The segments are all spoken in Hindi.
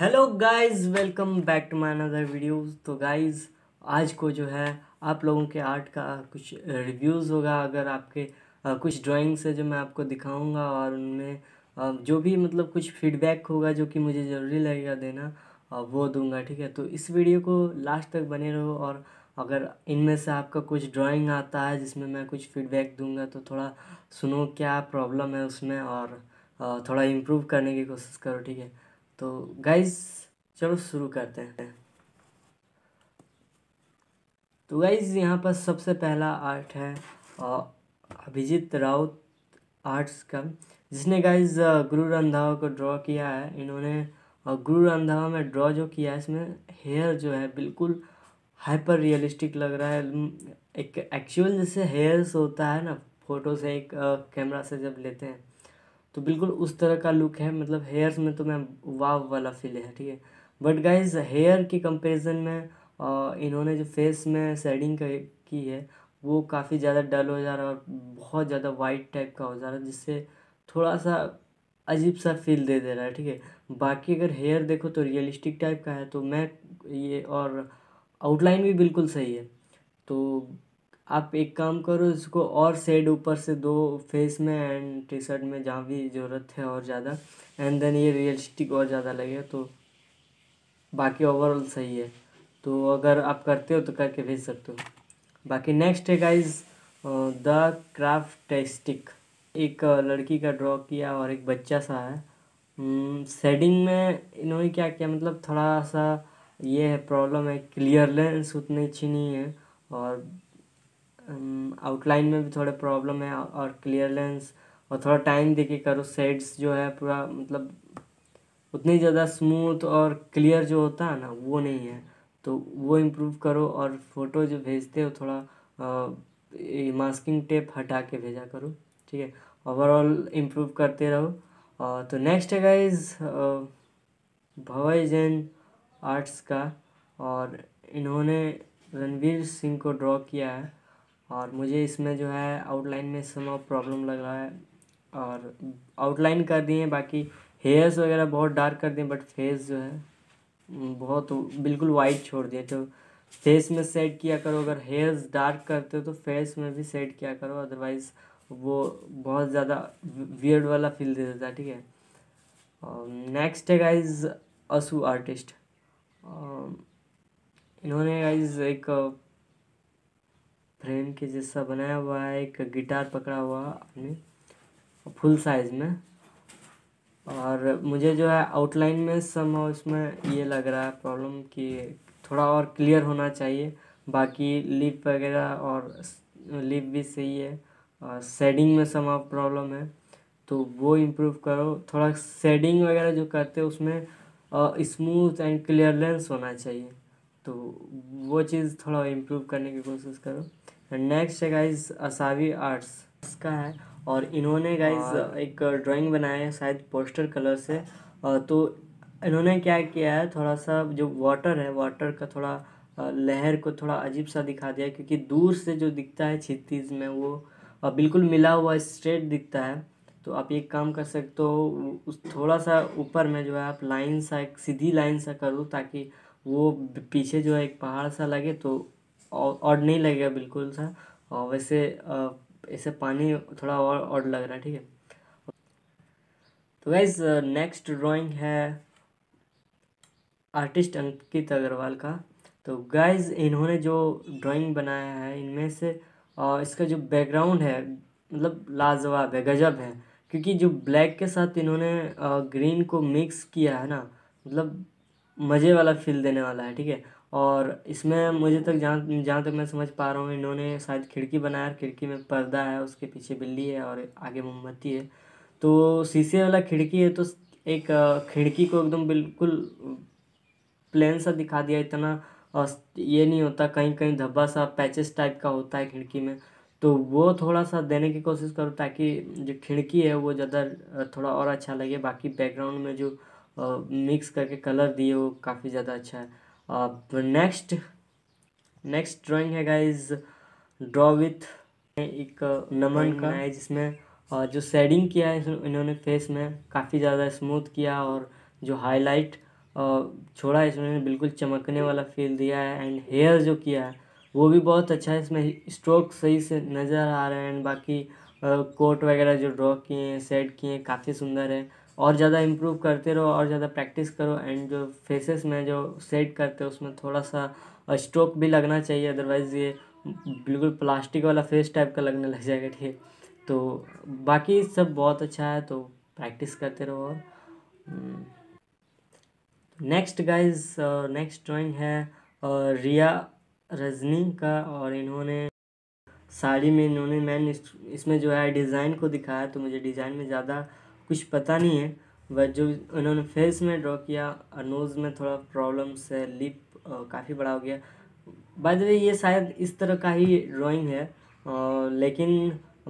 Hello guys welcome back to my another videos तो गाइस आज को जो है आप लोगों के आर्ट का कुछ रिव्यूज़ होगा अगर आपके आ, कुछ ड्राइंग्स है जो मैं आपको दिखाऊंगा और उनमें आ, जो भी मतलब कुछ फीडबैक होगा जो कि मुझे ज़रूरी लगेगा देना आ, वो दूंगा ठीक है तो इस वीडियो को लास्ट तक बने रहो और अगर इनमें से आपका कुछ ड्राइंग आता है जिसमें मैं कुछ फीडबैक दूंगा तो थोड़ा सुनो क्या प्रॉब्लम है उसमें और थोड़ा इम्प्रूव करने की कोशिश करो ठीक है तो गाइज चलो शुरू करते हैं तो गाइज यहाँ पर सबसे पहला आर्ट है अभिजीत राउत आर्ट्स का जिसने गाइज गुरु रंधावा को ड्रॉ किया है इन्होंने गुरु रंधावा में ड्रॉ जो किया है इसमें हेयर जो है बिल्कुल हाइपर रियलिस्टिक लग रहा है एक एक्चुअल जैसे हेयर्स होता है ना फ़ोटो से एक कैमरा से जब लेते हैं तो बिल्कुल उस तरह का लुक है मतलब हेयर्स में तो मैं वाव वाला फील है ठीक है बट गाइज हेयर के कंपेरिजन में आ, इन्होंने जो फेस में शेडिंग की है वो काफ़ी ज़्यादा डल हो जा रहा है और बहुत ज़्यादा वाइट टाइप का हो जा रहा है जिससे थोड़ा सा अजीब सा फील दे दे रहा है ठीक है बाकी अगर हेयर देखो तो रियलिस्टिक टाइप का है तो मैं ये और आउटलाइन भी बिल्कुल सही है तो आप एक काम करो इसको और सेड ऊपर से दो फेस में एंड टी शर्ट में जहाँ भी ज़रूरत है और ज़्यादा एंड देन ये रियलिस्टिक और ज़्यादा लगेगा तो बाकी ओवरऑल सही है तो अगर आप करते हो तो करके भेज सकते हो बाकी नेक्स्ट है गाइज द क्राफ्ट टेस्टिक एक लड़की का ड्रॉ किया और एक बच्चा सा है सेडिंग में इन्होंने क्या किया मतलब थोड़ा सा ये है प्रॉब्लम है क्लियर लेंस उतनी अच्छी नहीं है और आउटलाइन में भी थोड़े प्रॉब्लम है और क्लियरलेंस और थोड़ा टाइम दे के करो सेड्स जो है पूरा मतलब उतनी ज़्यादा स्मूथ और क्लियर जो होता है ना वो नहीं है तो वो इम्प्रूव करो और फोटो जो भेजते हो थोड़ा आ, मास्किंग टेप हटा के भेजा करो ठीक है ओवरऑल इम्प्रूव करते रहो आ, तो नेक्स्ट है गाइज भवाई जैन आर्ट्स का और इन्होंने रणवीर सिंह को ड्रॉ किया है और मुझे इसमें जो है आउटलाइन में समय प्रॉब्लम लग रहा है और आउटलाइन कर दिए बाकी हेयर्स वगैरह बहुत डार्क कर दिए बट फेस जो है हम्म, बहुत बिल्कुल वाइट छोड़ दिए तो फेस में सेट किया करो अगर हेयर्स डार्क करते हो तो फेस में भी सेट किया करो अदरवाइज़ वो बहुत ज़्यादा वियर्ड वाला फील दे देता है ठीक है नेक्स्ट है गाइज असू आर्टिस्ट इन्होंने गाइज एक ट्रेन के जैसा बनाया हुआ है एक गिटार पकड़ा हुआ आपने फुल साइज में और मुझे जो है आउटलाइन में सम उसमें ये लग रहा है प्रॉब्लम कि थोड़ा और क्लियर होना चाहिए बाकी लिप वगैरह और लिप भी सही है और शेडिंग में सम प्रॉब्लम है तो वो इम्प्रूव करो थोड़ा शेडिंग वगैरह जो करते हैं उसमें स्मूथ एंड क्लियरलेंस होना चाहिए तो वो चीज़ थोड़ा इम्प्रूव करने की कोशिश करो नेक्स्ट है गाइज असावी आर्ट्स का है और इन्होंने गाइज हाँ। एक ड्राइंग बनाया है शायद पोस्टर कलर से तो इन्होंने क्या किया है थोड़ा सा जो वाटर है वाटर का थोड़ा लहर को थोड़ा अजीब सा दिखा दिया क्योंकि दूर से जो दिखता है छत्तीस में वो बिल्कुल मिला हुआ स्ट्रेट दिखता है तो आप एक काम कर सकते हो उस थोड़ा सा ऊपर में जो है आप लाइन सा एक सीधी लाइन सा करो ताकि वो पीछे जो है एक पहाड़ सा लगे तो और ऑड नहीं लगेगा बिल्कुल सा और वैसे ऐसे पानी थोड़ा और ऑड लग रहा है ठीक है तो गाइज नेक्स्ट ड्राइंग है आर्टिस्ट अंकित अग्रवाल का तो गाइज इन्होंने जो ड्राइंग बनाया है इनमें से और इसका जो बैकग्राउंड है मतलब लाजवाब है गजब है क्योंकि जो ब्लैक के साथ इन्होंने ग्रीन को मिक्स किया है ना मतलब मज़े वाला फील देने वाला है ठीक है और इसमें मुझे तक जहाँ जहाँ तक मैं समझ पा रहा हूँ इन्होंने शायद खिड़की बनाया खिड़की में पर्दा है उसके पीछे बिल्ली है और आगे मोमबत्ती है तो शीशे वाला खिड़की है तो एक खिड़की को एकदम बिल्कुल प्लेन सा दिखा दिया इतना और ये नहीं होता कहीं कहीं धब्बा सा पैचेस टाइप का होता है खिड़की में तो वो थोड़ा सा देने की कोशिश करो ताकि जो खिड़की है वो ज़्यादा थोड़ा और अच्छा लगे बाकी बैकग्राउंड में जो मिक्स करके कलर दिए वो काफ़ी ज़्यादा अच्छा है नेक्स्ट नेक्स्ट ड्राइंग है गाइज ड्रॉ विथ एक नमन का है जिसमें और जो सेडिंग किया है इन्होंने फेस में काफ़ी ज़्यादा स्मूथ किया और जो हाईलाइट छोड़ा है इसमें बिल्कुल चमकने वाला फील दिया है एंड हेयर जो किया है वो भी बहुत अच्छा है इसमें स्ट्रोक सही से नज़र आ रहे हैं एंड बाकी कोट वगैरह जो ड्रॉ किए हैं सेट किए हैं काफ़ी सुंदर है और ज़्यादा इम्प्रूव करते रहो और ज़्यादा प्रैक्टिस करो एंड जो फेसेस में जो सेट करते हो उसमें थोड़ा सा स्ट्रोक भी लगना चाहिए अदरवाइज़ ये बिल्कुल प्लास्टिक वाला फेस टाइप का लगने लग जाएगा ठीक तो बाकी सब बहुत अच्छा है तो प्रैक्टिस करते रहो और नेक्स्ट गाइज नेक्स्ट ड्राइंग है रिया रजनी का और इन्होंने साड़ी में इन्होंने मैंने इसमें जो है डिज़ाइन को दिखाया तो मुझे डिज़ाइन में ज़्यादा कुछ पता नहीं है बट जो उन्होंने फेस में ड्रॉ किया और नोज़ में थोड़ा प्रॉब्लम्स है लिप काफ़ी बड़ा हो गया बाय द वे ये शायद इस तरह का ही ड्राइंग है आ, लेकिन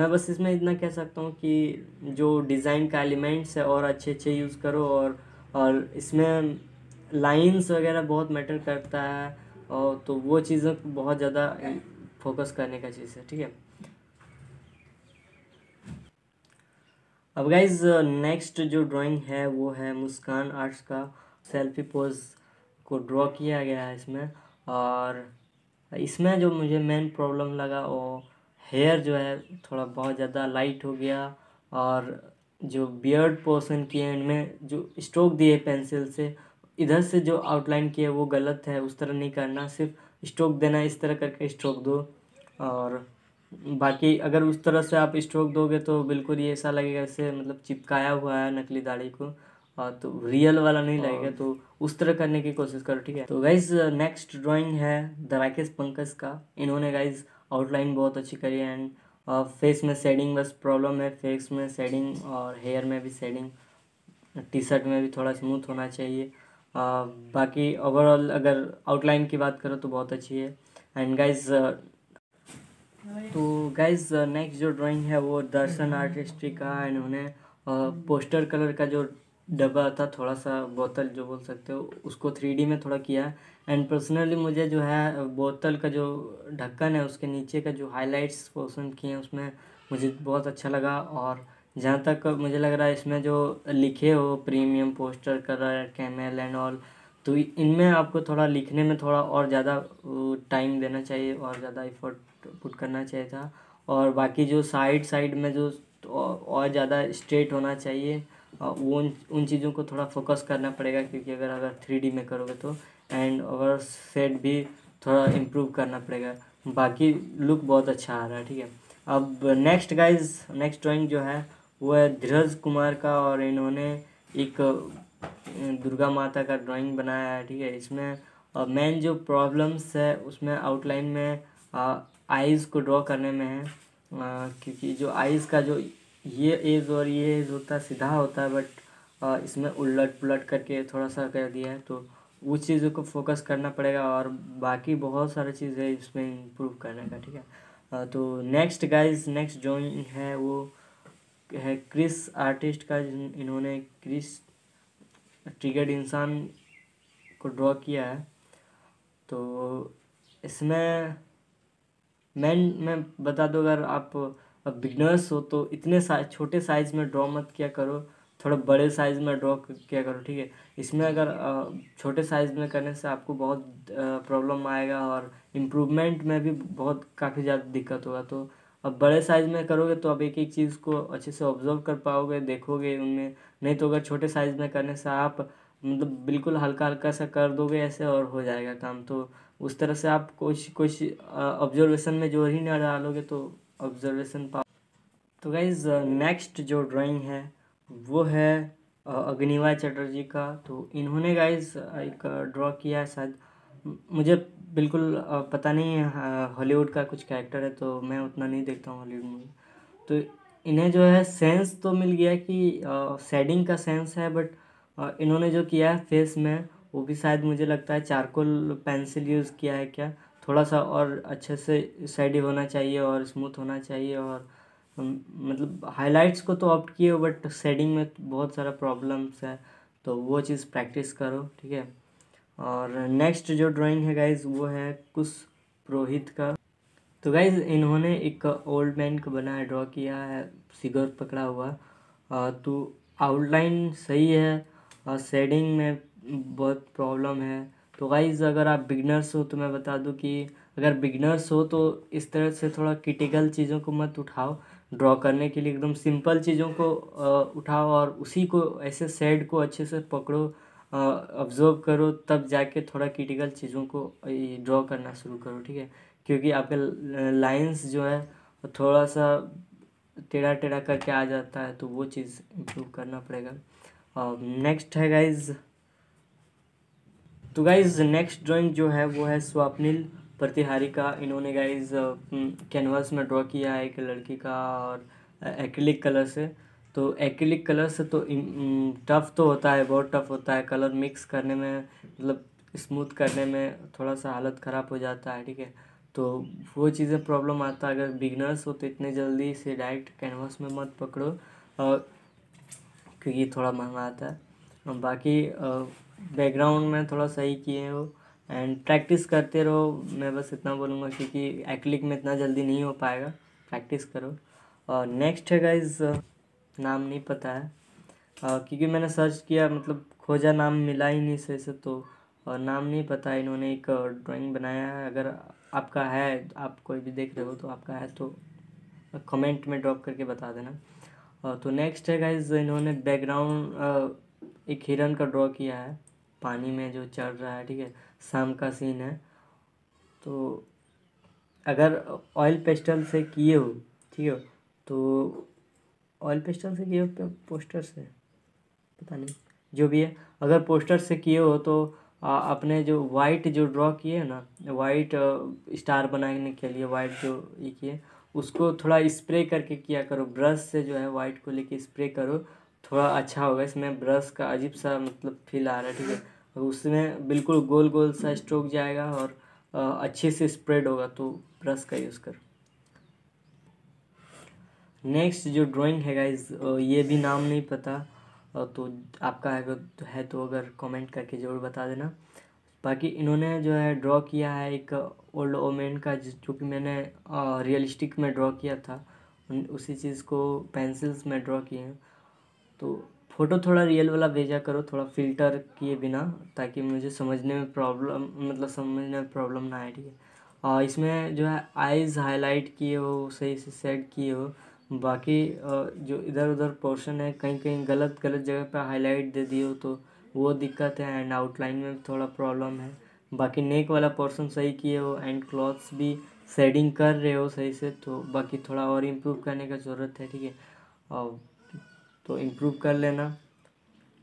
मैं बस इसमें इतना कह सकता हूँ कि जो डिज़ाइन का एलिमेंट्स है और अच्छे अच्छे यूज़ करो और और इसमें लाइंस वगैरह बहुत मैटर करता है और तो वो चीज़ों बहुत ज़्यादा फोकस करने का चीज़ है ठीक है अब गाइज नेक्स्ट uh, जो ड्राइंग है वो है मुस्कान आर्ट्स का सेल्फी पोज को ड्रॉ किया गया है इसमें और इसमें जो मुझे मेन प्रॉब्लम लगा वो हेयर जो है थोड़ा बहुत ज़्यादा लाइट हो गया और जो बियर्ड पोर्सन किए हैं में जो स्ट्रोक दिए पेंसिल से इधर से जो आउटलाइन किया वो गलत है उस तरह नहीं करना सिर्फ स्ट्रोक देना इस तरह करके स्ट्रोक दो और बाकी अगर उस तरह से आप स्ट्रोक दोगे तो बिल्कुल ये ऐसा लगेगा ऐसे मतलब चिपकाया हुआ है नकली दाढ़ी को और हाँ, तो रियल वाला नहीं हाँ। लगेगा तो उस तरह करने की कोशिश करो ठीक है तो गाइज नेक्स्ट ड्राइंग है द राकेश पंकज का इन्होंने गाइज आउटलाइन बहुत अच्छी करी है एंड फेस में शेडिंग बस प्रॉब्लम है फेस में शेडिंग और हेयर में भी शेडिंग टी शर्ट में भी थोड़ा स्मूथ होना चाहिए आ, बाकी ओवरऑल अगर आउटलाइन की बात करो तो बहुत अच्छी है एंड गाइज तो गाइज नेक्स्ट uh, जो ड्राइंग है वो दर्शन आर्टिस्ट्री का इन्होंने पोस्टर कलर का जो डब्बा था थोड़ा सा बोतल जो बोल सकते हो उसको थ्री में थोड़ा किया एंड पर्सनली मुझे जो है बोतल का जो ढक्कन है उसके नीचे का जो हाइलाइट्स पोर्सन किए हैं उसमें मुझे बहुत अच्छा लगा और जहाँ तक मुझे लग रहा है इसमें जो लिखे हो premium poster colour Camel and all तो इनमें आपको थोड़ा लिखने में थोड़ा और ज़्यादा टाइम uh, देना चाहिए और ज़्यादा एफर्ट पुट करना चाहिए था और बाकी जो साइड साइड में जो और ज़्यादा स्ट्रेट होना चाहिए वो उन उन चीज़ों को थोड़ा फोकस करना पड़ेगा क्योंकि अगर अगर थ्री में करोगे तो एंड ओवर सेट भी थोड़ा इम्प्रूव करना पड़ेगा बाकी लुक बहुत अच्छा आ रहा है ठीक है अब नेक्स्ट गाइज नेक्स्ट ड्राइंग जो है वो है धीरज कुमार का और इन्होंने एक दुर्गा माता का ड्राइंग बनाया है ठीक है इसमें मेन जो प्रॉब्लम्स है उसमें आउटलाइन में आइज़ को ड्रॉ करने में है क्योंकि जो आइज़ का जो ये एज और ये एज होता है सीधा होता है बट इसमें उलट पुलट करके थोड़ा सा कर दिया है तो उस चीज़ों को फोकस करना पड़ेगा और बाकी बहुत सारी चीज़ है इसमें इम्प्रूव करने का ठीक है तो नेक्स्ट गाइज नेक्स्ट जो है वो है क्रिस आर्टिस्ट का इन्होंने क्रिस ट्रिगर्ड इंसान को ड्रॉ किया है तो इसमें मैन मैं बता दूँ अगर आप बिगनर्स हो तो इतने साइज छोटे साइज़ में ड्रॉ मत किया करो थोड़ा बड़े साइज़ में ड्रॉ किया करो ठीक है इसमें अगर छोटे साइज़ में करने से आपको बहुत प्रॉब्लम आएगा और इम्प्रूवमेंट में भी बहुत काफ़ी ज़्यादा दिक्कत होगा तो अब बड़े साइज़ में करोगे तो आप एक एक चीज़ को अच्छे से ऑब्जर्व कर पाओगे देखोगे उनमें नहीं तो अगर छोटे साइज़ में करने से आप मतलब बिल्कुल हल्का हल्का सा कर दोगे ऐसे और हो जाएगा काम तो उस तरह से आप कुछ कुछ ऑब्जर्वेशन में जो ही ना डालोगे तो ऑब्जर्वेशन पा तो गाइज नेक्स्ट जो ड्राइंग है वो है अग्निवा चटर्जी का तो इन्होंने गाइज एक ड्रॉ किया है शायद मुझे बिल्कुल पता नहीं है हॉलीवुड का कुछ कैरेक्टर है तो मैं उतना नहीं देखता हूँ हॉलीवुड मूवी तो इन्हें जो है सेंस तो मिल गया कि शेडिंग का सेंस है बट इन्होंने जो किया है फेस में वो भी शायद मुझे लगता है चारकोल पेंसिल यूज़ किया है क्या थोड़ा सा और अच्छे से शेडी होना चाहिए और स्मूथ होना चाहिए और मतलब हाइलाइट्स को तो ऑप्ट किए हो बट शेडिंग में बहुत सारा प्रॉब्लम्स है तो वो चीज़ प्रैक्टिस करो ठीक है और नेक्स्ट जो ड्राइंग है गाइज वो है कुछ पुरोहित का तो गाइज इन्होंने एक ओल्ड मैन को बनाया ड्रॉ किया है सिगर पकड़ा हुआ तो आउटलाइन सही है और शेडिंग में बहुत प्रॉब्लम है तो गाइज़ अगर आप बिगनर्स हो तो मैं बता दूं कि अगर बिगनर्स हो तो इस तरह से थोड़ा क्रिटिकल चीज़ों को मत उठाओ ड्रॉ करने के लिए एकदम सिंपल चीज़ों को उठाओ और उसी को ऐसे सेड को अच्छे से पकड़ो ऑब्जर्व करो तब जाके थोड़ा क्रिटिकल चीज़ों को ड्रॉ करना शुरू करो ठीक है क्योंकि आपके लाइंस जो है थोड़ा सा टेढ़ा टेढ़ा करके आ जाता है तो वो चीज़ इम्प्रूव करना पड़ेगा नेक्स्ट है गाइज़ तो गाइज नेक्स्ट ड्राइंग जो है वो है स्वप्निल प्रतिहारी का इन्होंने गाइज कैनवास में ड्रॉ किया है एक लड़की का और एक्रिलिक कलर से तो एक्रिलिक कलर से तो टफ़ तो होता है बहुत टफ़ होता है कलर मिक्स करने में मतलब स्मूथ करने में थोड़ा सा हालत ख़राब हो जाता है ठीक है तो वो चीज़ें प्रॉब्लम आता है अगर बिगनर्स हो तो इतने जल्दी से डायरेक्ट कैनवास में मत पकड़ो और क्योंकि थोड़ा महंगा आता है बाकी बैकग्राउंड में थोड़ा सही किए हो एंड प्रैक्टिस करते रहो मैं बस इतना बोलूँगा क्योंकि एक्लिक में इतना जल्दी नहीं हो पाएगा प्रैक्टिस करो और नेक्स्ट है गाइज नाम नहीं पता है आ, क्योंकि मैंने सर्च किया मतलब खोजा नाम मिला ही नहीं सही से तो और नाम नहीं पता इन्होंने एक ड्राइंग बनाया है अगर आपका है आप कोई भी देख रहे हो तो आपका है तो कमेंट में ड्रॉप करके बता देना और तो नेक्स्ट है गाइज इन्होंने बैकग्राउंड एक हिरन का ड्रॉ किया है पानी में जो चढ़ रहा है ठीक है शाम का सीन है तो अगर ऑयल पेस्टल से किए हो ठीक है तो ऑयल पेस्टल से किए हो पोस्टर से पता नहीं जो भी है अगर पोस्टर से किए हो तो आ, अपने जो वाइट जो ड्रॉ किए ना वाइट स्टार बनाने के लिए वाइट जो ये किए उसको थोड़ा स्प्रे करके किया करो ब्रश से जो है वाइट को लेके स्प्रे करो थोड़ा अच्छा होगा इसमें ब्रश का अजीब सा मतलब फील आ रहा है ठीक है तो उसमें बिल्कुल गोल गोल सा स्ट्रोक जाएगा और अच्छे से स्प्रेड होगा तो ब्रश का यूज़ कर नेक्स्ट जो ड्राइंग है गाइज ये भी नाम नहीं पता तो आपका है, है तो अगर कमेंट करके ज़रूर बता देना बाकी इन्होंने जो है ड्रॉ किया है एक ओल्ड ओमेन का जो कि मैंने रियलिस्टिक में ड्रॉ किया था उसी चीज़ को पेंसिल्स में ड्रॉ किए हैं तो फ़ोटो थोड़ा रियल वाला भेजा करो थोड़ा फ़िल्टर किए बिना ताकि मुझे समझने में प्रॉब्लम मतलब समझने में प्रॉब्लम ना आए ठीक है और इसमें जो है आइज़ हाईलाइट किए हो सही से सेट किए हो बाकी जो इधर उधर पोर्शन है कहीं कहीं गलत गलत जगह पर हाईलाइट दे दिए हो तो वो दिक्कत है एंड आउटलाइन में थोड़ा प्रॉब्लम है बाकी नेक वाला पोर्शन सही किए हो एंड क्लॉथ्स भी सेडिंग कर रहे हो सही से तो बाकी थोड़ा और इम्प्रूव करने का ज़रूरत है ठीक है और तो इम्प्रूव कर लेना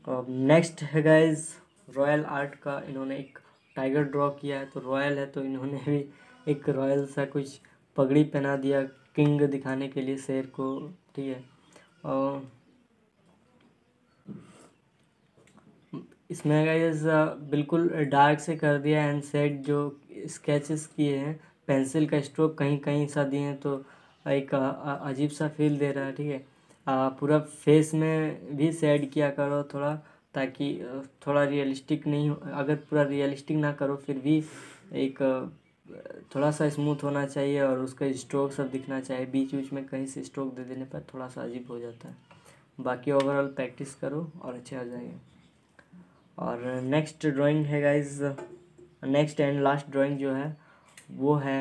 और नेक्स्ट है गाइज रॉयल आर्ट का इन्होंने एक टाइगर ड्रॉ किया है तो रॉयल है तो इन्होंने भी एक रॉयल सा कुछ पगड़ी पहना दिया किंग दिखाने के लिए शेर को ठीक है और इसमें गाइज बिल्कुल डार्क से कर दिया एंड सेट जो स्केचेस किए हैं पेंसिल का स्ट्रोक कहीं कहीं सा दिए हैं तो एक अजीब सा फील दे रहा है ठीक है पूरा फेस में भी सेड किया करो थोड़ा ताकि थोड़ा रियलिस्टिक नहीं हो अगर पूरा रियलिस्टिक ना करो फिर भी एक थोड़ा सा स्मूथ होना चाहिए और उसका स्ट्रोक सब दिखना चाहिए बीच बीच में कहीं से स्ट्रोक दे देने पर थोड़ा सा अजीब हो जाता है बाकी ओवरऑल प्रैक्टिस करो और अच्छे आ जाएंगे और नेक्स्ट ड्राइंग है guys next and last drawing जो है वो है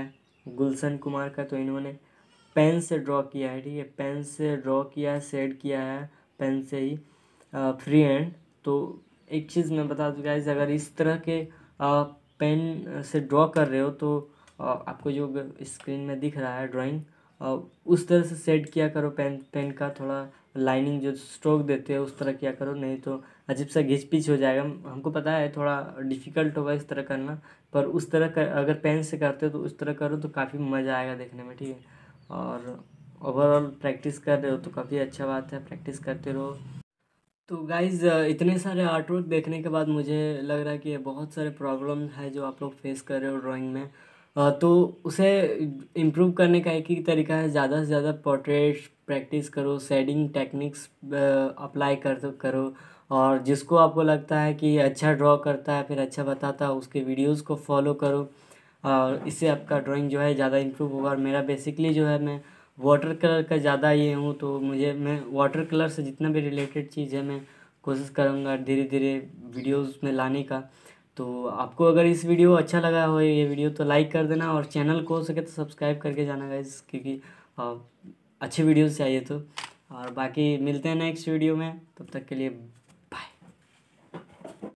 गुलशन कुमार का तो इन्होंने पेन से ड्रॉ किया है ठीक है पेन से ड्रॉ किया है सेड किया है पेन से ही फ्री हैंड तो एक चीज़ मैं बता दूँ गाइज अगर इस तरह के आ, पेन से ड्रॉ कर रहे हो तो आ, आपको जो स्क्रीन में दिख रहा है ड्राइंग उस तरह से सेट किया करो पेन पेन का थोड़ा लाइनिंग जो स्ट्रोक देते हो उस तरह किया करो नहीं तो अजीब सा घिच पिच हो जाएगा हमको पता है थोड़ा डिफ़िकल्ट होगा इस तरह करना पर उस तरह कर अगर पेन से करते हो तो उस तरह करो तो काफ़ी मज़ा आएगा देखने में ठीक है और ओवरऑल प्रैक्टिस कर रहे हो तो काफ़ी अच्छा बात है प्रैक्टिस करते रहो तो गाइज़ इतने सारे आर्ट वर्क देखने के बाद मुझे लग रहा है कि बहुत सारे प्रॉब्लम है जो आप लोग फेस कर रहे हो ड्राइंग में तो उसे इम्प्रूव करने का एक ही तरीका है ज़्यादा से ज़्यादा पोर्ट्रेट प्रैक्टिस करो सेडिंग टेक्निक्स अप्लाई कर करो और जिसको आपको लगता है कि अच्छा ड्रॉ करता है फिर अच्छा बताता है उसके वीडियोस को फॉलो करो और इससे आपका ड्राइंग जो है ज़्यादा इम्प्रूव होगा और मेरा बेसिकली जो है मैं वाटर कलर का ज़्यादा ये हूँ तो मुझे मैं वाटर कलर से जितना भी रिलेटेड चीज़ है मैं कोशिश करूँगा धीरे धीरे वीडियोस में लाने का तो आपको अगर इस वीडियो अच्छा लगा हो ये वीडियो तो लाइक कर देना और चैनल को हो सके तो सब्सक्राइब करके जाना गाइज क्योंकि अच्छे वीडियोज़ चाहिए तो और बाकी मिलते हैं नेक्स्ट वीडियो में तब तक के लिए